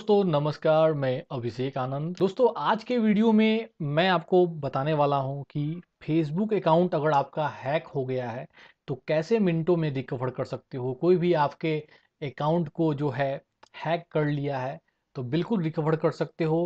दोस्तों नमस्कार मैं अभिषेक आनंद दोस्तों आज के वीडियो में मैं आपको बताने वाला हूं कि फेसबुक अकाउंट अगर आपका हैक हो गया है तो कैसे मिनटों में रिकवर कर सकते हो कोई भी आपके अकाउंट को जो है हैक कर लिया है तो बिल्कुल रिकवर कर सकते हो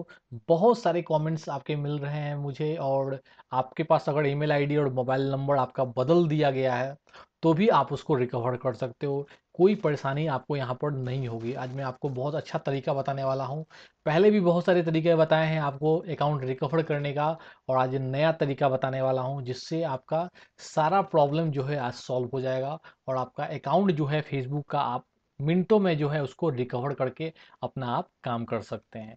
बहुत सारे कमेंट्स आपके मिल रहे हैं मुझे और आपके पास अगर ईमेल आईडी और मोबाइल नंबर आपका बदल दिया गया है तो भी आप उसको रिकवर कर सकते हो कोई परेशानी आपको यहाँ पर नहीं होगी आज मैं आपको बहुत अच्छा तरीका बताने वाला हूँ पहले भी बहुत सारे तरीके बताए हैं आपको अकाउंट रिकवर करने का और आज नया तरीका बताने वाला हूँ जिससे आपका सारा प्रॉब्लम जो है आज सॉल्व हो जाएगा और आपका अकाउंट जो है फेसबुक का आप मिनटों में जो है उसको रिकवर करके अपना आप काम कर सकते हैं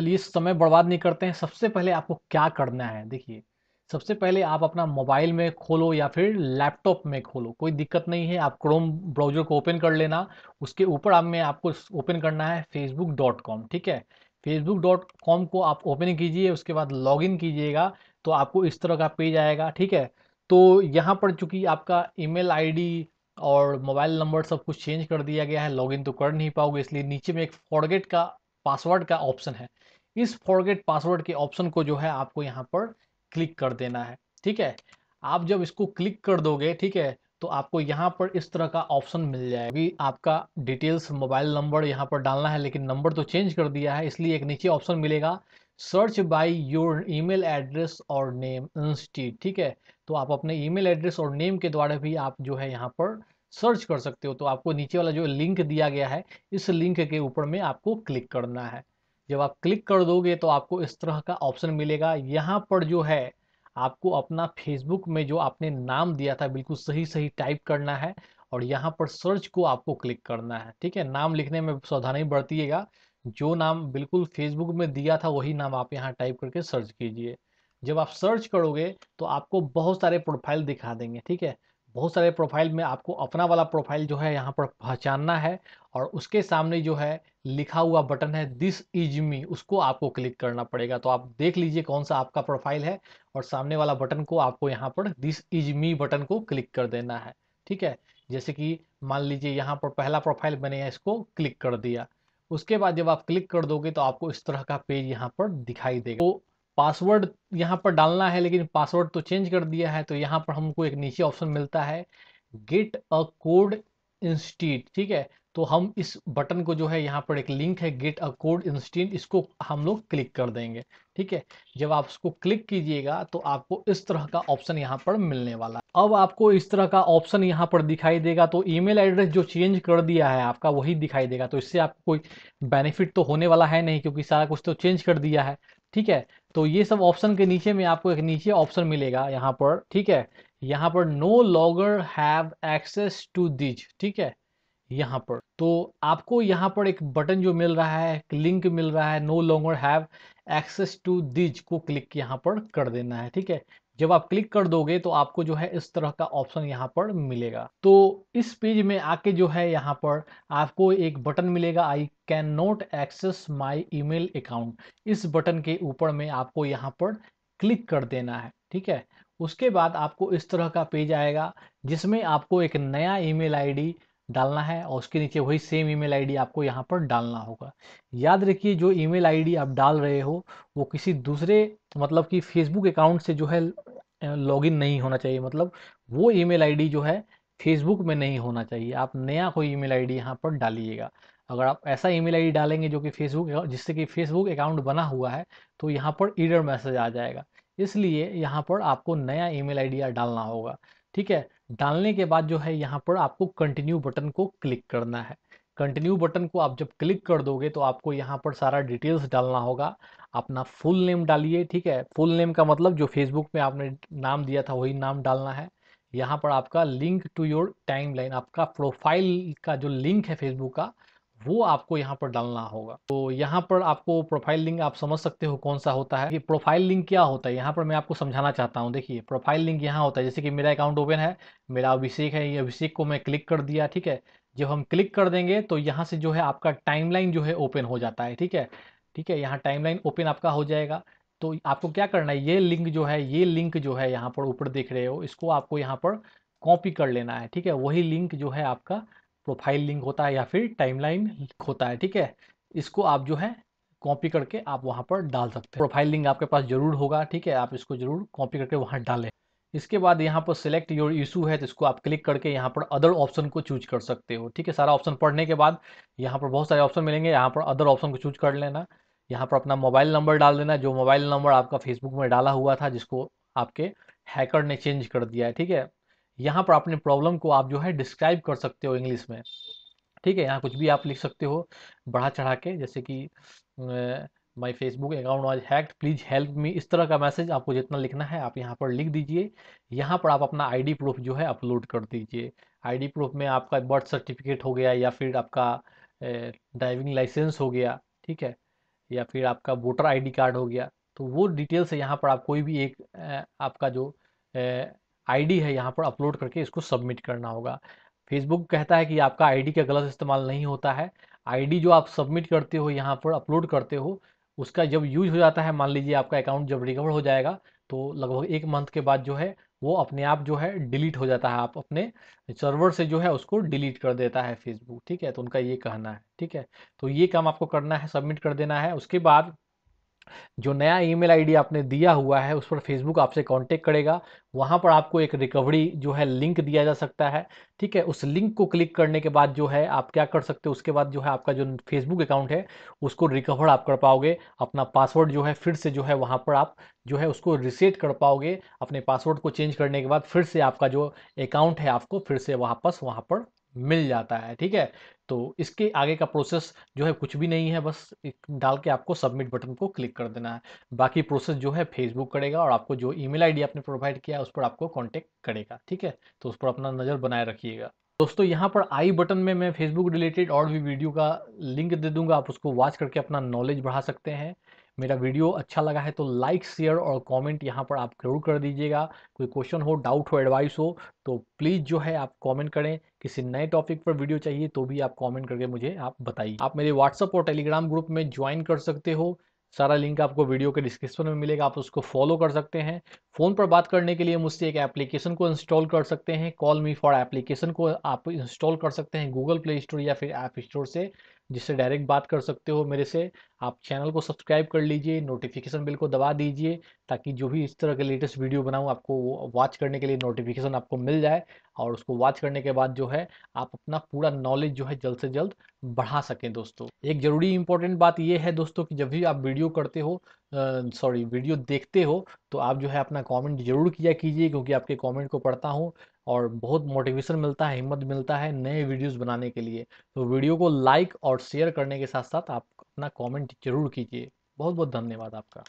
चलिए समय बर्बाद नहीं करते हैं सबसे पहले आपको क्या करना है देखिए सबसे पहले आप अपना मोबाइल में खोलो या फिर लैपटॉप में खोलो कोई दिक्कत नहीं है आप क्रोम ब्राउजर को ओपन कर लेना उसके ऊपर आप में आपको ओपन करना है फेसबुक डॉट कॉम ठीक है फेसबुक डॉट कॉम को आप ओपन कीजिए उसके बाद लॉग इन कीजिएगा तो आपको इस तरह का पेज आएगा ठीक है तो यहाँ पर चूँकि आपका ईमेल आईडी और मोबाइल नंबर सब कुछ चेंज कर दिया गया है लॉगिन तो कर नहीं पाओगे इसलिए नीचे में एक फॉरगेट का पासवर्ड का ऑप्शन है इस फॉरगेट पासवर्ड के ऑप्शन को जो है आपको यहाँ पर क्लिक कर देना है ठीक है आप जब इसको क्लिक कर दोगे ठीक है तो आपको यहाँ पर इस तरह का ऑप्शन मिल जाएगा आपका डिटेल्स मोबाइल नंबर यहाँ पर डालना है लेकिन नंबर तो चेंज कर दिया है इसलिए एक नीचे ऑप्शन मिलेगा search by your email address और नेम इंस्टीट ठीक है तो आप अपने ईमेल एड्रेस और नेम के द्वारा भी आप जो है यहाँ पर सर्च कर सकते हो तो आपको नीचे वाला जो लिंक दिया गया है इस लिंक के ऊपर में आपको क्लिक करना है जब आप क्लिक कर दोगे तो आपको इस तरह का ऑप्शन मिलेगा यहाँ पर जो है आपको अपना फेसबुक में जो आपने नाम दिया था बिल्कुल सही सही टाइप करना है और यहाँ पर सर्च को आपको क्लिक करना है ठीक है नाम लिखने में सावधानी बरतिएगा जो नाम बिल्कुल फेसबुक में दिया था वही नाम आप यहाँ टाइप करके सर्च कीजिए जब आप सर्च करोगे तो आपको बहुत सारे प्रोफाइल दिखा देंगे ठीक है बहुत सारे प्रोफाइल में आपको अपना वाला प्रोफाइल जो है यहाँ पर पहचानना है और उसके सामने जो है लिखा हुआ बटन है दिस इज मी उसको आपको क्लिक करना पड़ेगा तो आप देख लीजिए कौन सा आपका प्रोफाइल है और सामने वाला बटन को आपको यहाँ पर दिस इज मी बटन को क्लिक कर देना है ठीक है जैसे कि मान लीजिए यहाँ पर पहला प्रोफाइल मैंने इसको क्लिक कर दिया उसके बाद जब आप क्लिक कर दोगे तो आपको इस तरह का पेज यहाँ पर दिखाई देगा तो पासवर्ड यहाँ पर डालना है लेकिन पासवर्ड तो चेंज कर दिया है तो यहाँ पर हमको एक नीचे ऑप्शन मिलता है गेट अ कोड इंस्टीट ठीक है तो हम इस बटन को जो है यहाँ पर एक लिंक है गेट अ कोड इंस्टेंट इसको हम लोग क्लिक कर देंगे ठीक है जब आप उसको क्लिक कीजिएगा तो आपको इस तरह का ऑप्शन यहाँ पर मिलने वाला अब आपको इस तरह का ऑप्शन यहाँ पर दिखाई देगा तो ईमेल एड्रेस जो चेंज कर दिया है आपका वही दिखाई देगा तो इससे आपको कोई बेनिफिट तो होने वाला है नहीं क्योंकि सारा कुछ तो चेंज कर दिया है ठीक है तो ये सब ऑप्शन के नीचे में आपको एक नीचे ऑप्शन मिलेगा यहाँ पर ठीक है यहाँ पर no longer have access to this ठीक है यहाँ पर तो आपको यहाँ पर एक बटन जो मिल रहा है एक लिंक मिल रहा है no longer have access to this को क्लिक यहाँ पर कर देना है ठीक है जब आप क्लिक कर दोगे तो आपको जो है इस तरह का ऑप्शन यहाँ पर मिलेगा तो इस पेज में आके जो है यहाँ पर आपको एक बटन मिलेगा I can not access my email account इस बटन के ऊपर में आपको यहाँ पर क्लिक कर देना है ठीक है उसके बाद आपको इस तरह का पेज आएगा जिसमें आपको एक नया ईमेल आईडी डालना है और उसके नीचे वही सेम ईमेल आईडी आपको यहाँ पर डालना होगा याद रखिए जो ईमेल आईडी आप डाल रहे हो वो किसी दूसरे मतलब कि फेसबुक अकाउंट से जो है लॉगिन नहीं होना चाहिए मतलब वो ईमेल आईडी जो है फेसबुक में नहीं होना चाहिए आप नया कोई ईमेल आईडी यहाँ पर डालिएगा अगर आप ऐसा ईमेल आईडी डालेंगे जो कि फेसबुक जिससे कि फेसबुक अकाउंट बना हुआ है तो यहाँ पर ईडर मैसेज आ जाएगा इसलिए यहाँ पर आपको नया ईमेल आईडी डालना होगा ठीक है डालने के बाद जो है यहाँ पर आपको कंटिन्यू बटन को क्लिक करना है कंटिन्यू बटन को आप जब क्लिक कर दोगे तो आपको यहाँ पर सारा डिटेल्स डालना होगा अपना फुल नेम डालिए ठीक है फुल नेम का मतलब जो फेसबुक में आपने नाम दिया था वही नाम डालना है यहाँ पर आपका लिंक टू योर टाइमलाइन आपका प्रोफाइल का जो लिंक है फेसबुक का वो आपको यहाँ पर डालना होगा तो यहाँ पर आपको प्रोफाइल लिंक आप समझ सकते हो कौन सा होता है ये प्रोफाइल लिंक क्या होता है यहाँ पर मैं आपको समझाना चाहता हूँ देखिए प्रोफाइल लिंक यहाँ होता है जैसे कि मेरा अकाउंट ओपन है मेरा अभिषेक है ये अभिषेक को मैं क्लिक कर दिया ठीक है जब हम क्लिक कर देंगे तो यहाँ से जो है आपका टाइमलाइन जो है ओपन हो जाता है ठीक है ठीक है यहाँ टाइमलाइन ओपन आपका हो जाएगा तो आपको क्या करना है ये लिंक जो है ये लिंक जो है यहाँ पर ऊपर देख रहे हो इसको आपको यहाँ पर कॉपी कर लेना है ठीक है वही लिंक जो है आपका प्रोफाइल लिंक होता है या फिर टाइमलाइन होता है ठीक है इसको आप जो है कॉपी करके आप वहाँ पर डाल सकते हैं प्रोफाइल लिंक आपके पास जरूर होगा ठीक है आप इसको जरूर कॉपी करके वहाँ डालें इसके बाद यहाँ पर सिलेक्ट योर इशू है तो इसको आप क्लिक करके यहाँ पर अदर ऑप्शन को चूज कर सकते हो ठीक है सारा ऑप्शन पढ़ने के बाद यहाँ पर बहुत सारे ऑप्शन मिलेंगे यहाँ पर अदर ऑप्शन को चूज कर लेना यहाँ पर अपना मोबाइल नंबर डाल देना जो मोबाइल नंबर आपका फेसबुक में डाला हुआ था जिसको आपके हैकर ने चेंज कर दिया है ठीक है यहाँ पर अपने प्रॉब्लम को आप जो है डिस्क्राइब कर सकते हो इंग्लिश में ठीक है यहाँ कुछ भी आप लिख सकते हो बढ़ा चढ़ा के जैसे कि my Facebook account was hacked please help me इस तरह का मैसेज आपको जितना लिखना है आप यहाँ पर लिख दीजिए यहाँ पर आप अपना आईडी प्रूफ जो है अपलोड कर दीजिए आईडी प्रूफ में आपका बर्थ सर्टिफिकेट हो गया या फिर आपका ड्राइविंग लाइसेंस हो गया ठीक है या फिर आपका वोटर डी कार्ड हो गया तो वो डिटेल से यहाँ पर आप कोई भी एक आपका जो आईडी है यहाँ पर अपलोड करके इसको सबमिट करना होगा फेसबुक कहता है कि आपका आईडी का गलत इस्तेमाल नहीं होता है आईडी जो आप सबमिट करते हो यहाँ पर अपलोड करते हो उसका जब यूज हो जाता है मान लीजिए आपका अकाउंट जब रिकवर हो जाएगा तो लगभग एक मंथ के बाद जो है वो अपने आप जो है डिलीट हो जाता है आप अपने सर्वर से जो है उसको डिलीट कर देता है फेसबुक ठीक है तो उनका ये कहना है ठीक है तो ये काम आपको करना है सबमिट कर देना है उसके बाद जो नया ईमेल आईडी आपने दिया हुआ है उस पर फेसबुक आपसे कांटेक्ट करेगा वहाँ पर आपको एक रिकवरी जो है लिंक दिया जा सकता है ठीक है उस लिंक को क्लिक करने के बाद जो है आप क्या कर सकते हो उसके बाद जो है आपका जो फेसबुक अकाउंट है उसको रिकवर आप कर पाओगे अपना पासवर्ड जो है फिर से जो है वहाँ पर आप जो है उसको रिसेट कर पाओगे अपने पासवर्ड को चेंज करने के बाद फिर से आपका जो अकाउंट है आपको फिर से वापस वहाँ पर मिल जाता है ठीक है तो इसके आगे का प्रोसेस जो है कुछ भी नहीं है बस डाल के आपको सबमिट बटन को क्लिक कर देना है बाकी प्रोसेस जो है फेसबुक करेगा और आपको जो ईमेल आईडी आपने प्रोवाइड किया है उस पर आपको कॉन्टेक्ट करेगा ठीक है तो उस पर अपना नज़र बनाए रखिएगा दोस्तों यहाँ पर आई बटन में मैं फेसबुक रिलेटेड और भी वीडियो का लिंक दे दूंगा आप उसको वॉच करके अपना नॉलेज बढ़ा सकते हैं मेरा वीडियो अच्छा लगा है तो लाइक शेयर और कमेंट यहाँ पर आप जरूर कर दीजिएगा कोई क्वेश्चन हो डाउट हो एडवाइस हो तो प्लीज़ जो है आप कमेंट करें किसी नए टॉपिक पर वीडियो चाहिए तो भी आप कमेंट करके मुझे आप बताइए आप मेरे व्हाट्सअप और टेलीग्राम ग्रुप में ज्वाइन कर सकते हो सारा लिंक आपको वीडियो के डिस्क्रिप्शन में मिलेगा आप उसको फॉलो कर सकते हैं फ़ोन पर बात करने के लिए मुझसे एक एप्लीकेशन को इंस्टॉल कर सकते हैं कॉल मी फॉर एप्लीकेशन को आप इंस्टॉल कर सकते हैं गूगल प्ले स्टोर या फिर ऐप स्टोर से जिससे डायरेक्ट बात कर सकते हो मेरे से आप चैनल को सब्सक्राइब कर लीजिए नोटिफिकेशन बिल को दबा दीजिए ताकि जो भी इस तरह के लेटेस्ट वीडियो बनाऊँ आपको वो वॉच करने के लिए नोटिफिकेशन आपको मिल जाए और उसको वॉच करने के बाद जो है आप अपना पूरा नॉलेज जो है जल्द से जल्द बढ़ा सकें दोस्तों एक ज़रूरी इंपॉर्टेंट बात यह है दोस्तों कि जब भी आप वीडियो करते हो सॉरी वीडियो देखते हो तो आप जो है अपना कॉमेंट जरूर किया कीजिए क्योंकि आपके कॉमेंट को पढ़ता हूँ और बहुत मोटिवेशन मिलता है हिम्मत मिलता है नए वीडियोस बनाने के लिए तो वीडियो को लाइक और शेयर करने के साथ साथ आप अपना कमेंट जरूर कीजिए बहुत बहुत धन्यवाद आपका